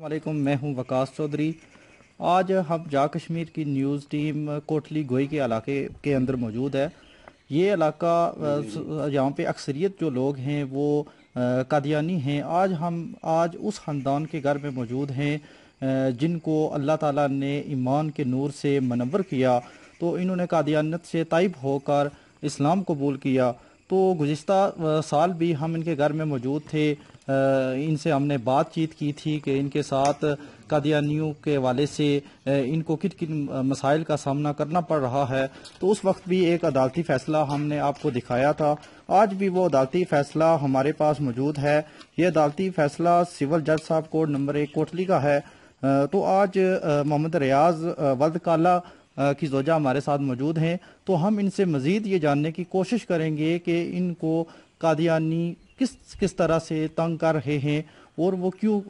वालेकुम मैं हूं वकास चौधरी आज हम जा कश्मीर की न्यूज़ टीम कोटली गोई के इलाके के अंदर मौजूद है ये इलाका यहाँ पे अक्सरियत जो लोग हैं वो कादियानी हैं आज हम आज उस ख़ानदान के घर में मौजूद हैं जिनको अल्लाह ताला ने ईमान के नूर से मनवर किया तो इन्होंने कादियानत से तयब होकर इस्लाम कबूल किया तो गुज्त साल भी हम इनके घर में मौजूद थे इनसे हमने बातचीत की थी कि इनके साथ कादियानियों के वाले से इनको किन किन मसाइल का सामना करना पड़ रहा है तो उस वक्त भी एक अदालती फैसला हमने आपको दिखाया था आज भी वो अदालती फैसला हमारे पास मौजूद है ये अदालती फैसला सिविल जज साहब कोर्ट नंबर एक कोटली का है तो आज मोहम्मद रियाज वल्द काला की जोजा हमारे साथ मौजूद हैं तो हम इनसे मज़ीद ये जानने की कोशिश करेंगे कि इनको कादियानी किस किस तरह से तंग कर रहे हैं और वो क्यों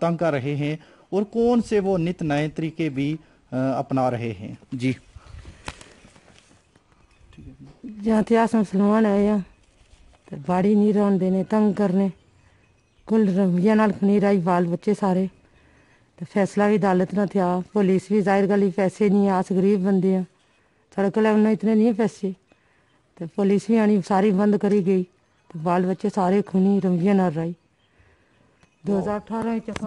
तंग कर रहे हैं और कौन से वो नित नए तरीके भी अपना रहे हैं जी जाते आस मुसलमान आया तो बाड़ी नहीं रोन देने तंग करने कुल रमिया नाल खनीर आई बाल बच्चे सारे तो फैसला भी अदालत ना थिया पुलिस भी जाहिर गल पैसे नहीं है अस गरीब बंदे हैं साढ़े को इतने नहीं पैसे तो पुलिस भी आनी सारी बंद करी गई तो बाल बच्चे सारे खूनी रंगिया नर रही दो हजार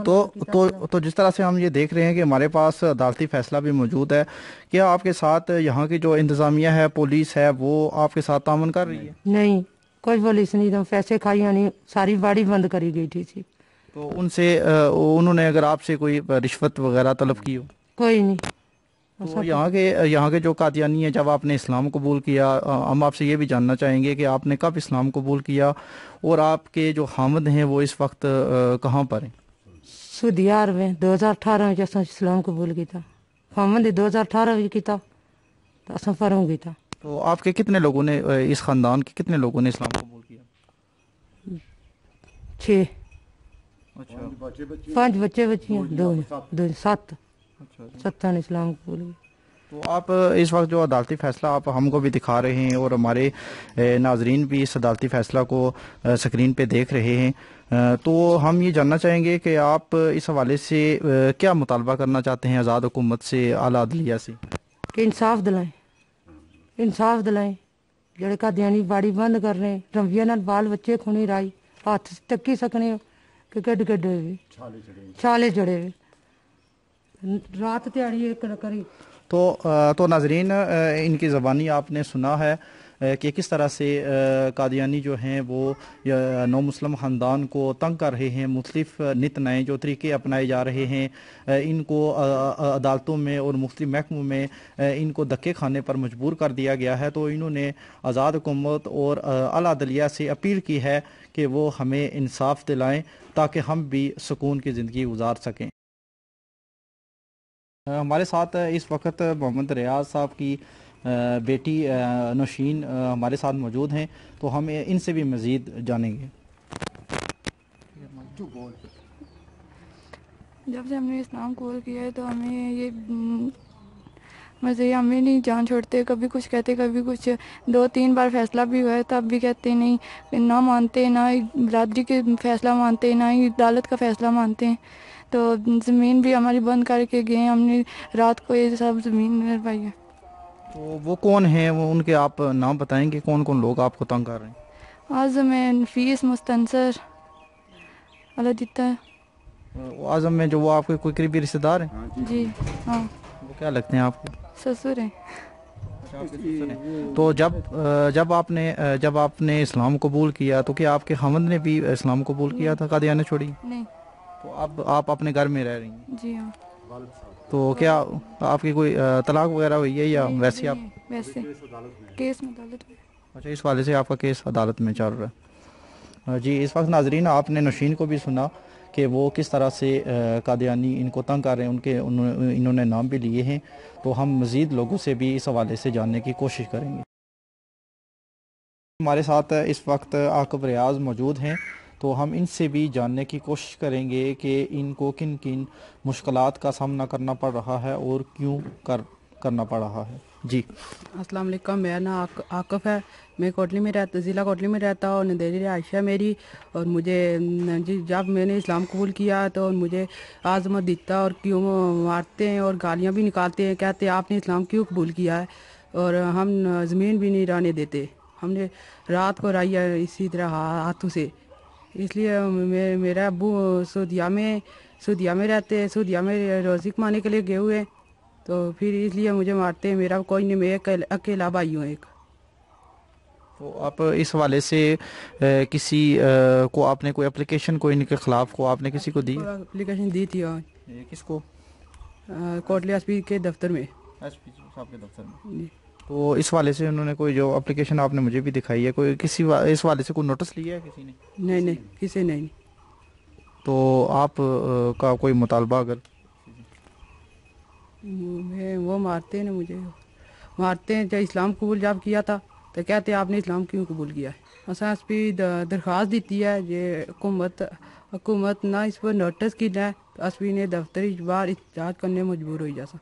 तो तो तो जिस तरह से हम ये देख रहे हैं कि हमारे पास अदालती फैसला भी मौजूद है क्या आपके साथ यहाँ की जो इंतजामिया है पुलिस है वो आपके साथ तामन कर रही है नहीं कोई पुलिस नहीं तो पैसे खाई यानी सारी बाड़ी बंद करी गई थी तो उनसे उन्होंने अगर आपसे कोई रिश्वत वगैरह तलब की हो कोई नहीं तो अच्छा, यहाँ के यहाँ के जो कादियानी है जब आपने इस्लाम कबूल किया हम आपसे ये भी जानना चाहेंगे कि आपने कब इस्लाम कबूल किया और आपके जो हामद हैं वो इस वक्त कहाँ पर हैं सुदियार में दो हज़ार अठारह में जैसा इस्लाम कबूल किया हामद दो हज़ार अठारह में किया तो असा फरम किया तो आपके कितने लोगों ने इस ख़ानदान के कितने लोगों ने इस्लाम कबूल किया छः अच्छा पाँच बच्चे बच्चे दो सात अच्छा सत्तान इस्लाम कबूल हुई तो आप इस वक्त जो अदालती फ़ैसला आप हमको भी दिखा रहे हैं और हमारे नाजरीन भी इस अदालती फ़ैसला को स्क्रीन पे देख रहे हैं तो हम ये जानना चाहेंगे कि आप इस हवाले से क्या मुतालबा करना चाहते हैं आज़ाद हुकूमत से आला अदलिया से कि इंसाफ दिलाएं इंसाफ दिलाएं जड़े का दयानी बाड़ी बंद कर रहे हैं ਬਾਲ ਬੱਚੇ ਖੁਣੀ ਰਾਈ ਹੱਥ ਤੱਕੀ ਸਕਨੇ ਕਿ ਗੱਡ ਗੱਡ ਹੋਵੇ ਛਾਲੇ ਜੜੇ ਛਾਲੇ ਜੜੇ रात दिहाड़ी करी तो तो नाजरीन इनकी ज़बानी आपने सुना है कि किस तरह से कादियानी जो हैं वो नौ मुस्लिम ख़ानदान को तंग कर रहे हैं मुख्तफ नित नए जो तरीके अपनाए जा रहे हैं इनको अदालतों में और मुख्त महकमों में इनको धक्के खाने पर मजबूर कर दिया गया है तो इन्होंने आज़ाद हुकूमत और अलादलिया से अपील की है कि वो हमें इंसाफ दिलाएँ ताकि हम भी सुकून की ज़िंदगी गुजार सकें हमारे साथ इस वक्त मोहम्मद रियाज साहब की बेटी नौशीन हमारे साथ मौजूद हैं तो हम इनसे भी मज़ीद जानेंगे जब से हमने इस्लाम कॉल किया है तो हमें ये मज़े हम्म, हमें नहीं जान छोड़ते कभी कुछ कहते कभी कुछ दो तीन बार फैसला भी हुआ है तब भी कहते नहीं ना मानते ना ही बरदरी के फैसला मानते ना ही अदालत का फैसला मानते हैं तो ज़मीन भी हमारी बंद करके गए हमने रात को ये सब ज़मीन पाई है तो वो कौन है वो उनके आप नाम बताएंगे कौन कौन लोग आपको तंग कर रहे हैं आजम है नफीस मुस्तंसर अलदिता आजम में जो वो आपके कोई करीबी रिश्तेदार हैं हाँ जी हाँ वो क्या लगते हैं आपको अच्छा, ससुर हैं तो जब जब आपने जब आपने इस्लाम कबूल किया तो क्या आपके हमद ने भी इस्लाम कबूल किया था कादियाने छोड़ी नहीं तो अब आप अपने घर में रह रही हैं जी हाँ तो क्या आपकी कोई तलाक वगैरह हुई है या वैसे आप वैसे केस में अदालत में अच्छा इस वाले से आपका केस अदालत में चल रहा है जी इस वक्त नाजरीन आपने नशीन को भी सुना कि वो किस तरह से कादयानी इनको तंग कर रहे हैं उनके इन्होंने नाम भी लिए हैं तो हम मज़ीद लोगों से भी इस हवाले से जानने की कोशिश करेंगे हमारे साथ इस वक्त आकब रियाज मौजूद हैं तो हम इनसे भी जानने की कोशिश करेंगे कि इनको किन किन मुश्किल का सामना करना पड़ रहा है और क्यों कर करना पड़ रहा है जी अस्सलाम वालेकुम मेरा नाम आक, आकफ़ है मैं कोटली में रहता ज़िला कोटली में रहता हूँ और नदेरी मेरी और मुझे जी जब मैंने इस्लाम कबूल किया तो मुझे आज़मत दिखता और क्यों मारते हैं और गालियाँ भी निकालते हैं कहते हैं आपने इस्लाम क्यों कबूल किया है और हम ज़मीन भी नहीं रहने देते हमने रात को राइया इसी तरह हाथों से इसलिए मे, मेरा अबू सऊदिया में सऊदिया में रहते हैं सऊदिया में रोज़ी कमाने के लिए गए हुए तो फिर इसलिए मुझे मारते हैं मेरा कोई नहीं मैं अकेला भाई हूँ एक तो आप इस हवाले से ए, किसी ए, को आपने कोई एप्लीकेशन कोई इनके खिलाफ को आपने किसी को दी एप्लीकेशन दी थी और किसको कोटली एस के दफ्तर में एस साहब के दफ्तर में तो इस वाले से उन्होंने कोई जो एप्लीकेशन आपने मुझे भी दिखाई है कोई किसी वा, इस वाले से कोई नोटिस लिया है किसी ने नहीं नहीं किसी ने नहीं तो आप का कोई मुतालबा अगर वो मारते हैं मुझे मारते हैं जब इस्लाम कबूल जब किया था तो कहते आपने इस्लाम क्यों कबूल किया है असा इस पर दरख्वास्त दी है जे हुकूमत हुकूमत ना इस पर नोटिस किया है अस भी इन्हें दफ्तरी बार इतजाज करने मजबूर हो जा सकता